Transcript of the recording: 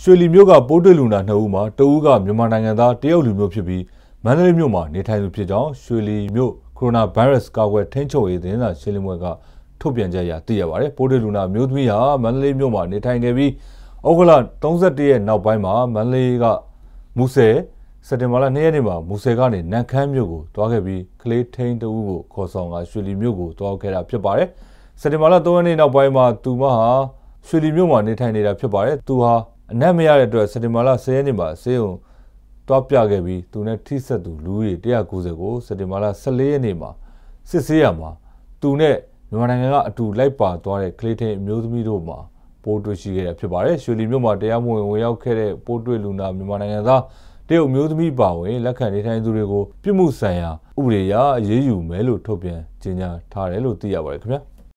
ရွှေလီမြို့ကပိုးတွေ့လူနာ2ဦးမှာတဦးကမြန်မာနိုင်ငံသားတရုတ်လူမျိုးဖြစ်ပြီးမန္တလေးမြို့မှာနေထိုင်သူဖြစ်ကြောင်းရွှေလီမြို့ကိုရိုနာဗိုင်းရပ်စ်ကာကွယ်ထိန်းချုပ်ရေးသတင်းစာရှင်းလင်းပွဲကထုတ်ပြန်ချက်အရသိရပါတယ်။ပိုးတွေ့လူနာမျိုးသမီးဟာမန္တလေးမြို့မှာနေထိုင်ခဲ့ပြီးဩဂလ31ရက်နောက်ပိုင်းမှာမန္တလေးကမူဆယ်စက်တင်ဘာလ2ရက်နေ့မှာမူဆယ်ကနေနန်ခမ်းမြို့ကိုသွားခဲ့ပြီးကလေးထိန်တဦးကိုခေါ်ဆောင်ကရွှေလီမြို့ကိုသွားခဲ့တာဖြစ်ပါတယ်။စက်တင်ဘာလ3ရက်နေ့နောက်ပိုင်းမှာသူမဟာရွှေလီမြို့မှာနေထိုင်နေတာဖြစ်ပါတယ်။သူဟာအနက်မရတဲ့အတွက်စတင်မာလာ10ရက်နေ့မှာဆေးရုံတွားပြခဲ့ပြီးသူနဲ့ထိဆက်သူလူကြီး190ကိုစတင်မာလာ14ရက်နေ့မှာစစ်ဆေးရမှာသူနဲ့မြန်မာနိုင်ငံကအတူလိုက်ပါသွားတဲ့ကလေးထင်းအမျိုးသမီးတို့မှာပိုးတွေ့ရှိခဲ့တာဖြစ်ပါတယ်။ရွှေလီမြို့မှာတရားမဝင်ဝင်ရောက်ခဲ့တဲ့ပိုးတွေ့လူနာမြန်မာနိုင်ငံသားတရုတ်မျိုးသမီးပါဝင်လက်ခံနေထိုင်သူတွေကိုပြစ်မှုဆိုင်ရာဥပဒေအရအရေးယူမယ်လို့ထုတ်ပြန်ကြေညာထားတယ်လို့သိရပါတယ်ခင်ဗျာ။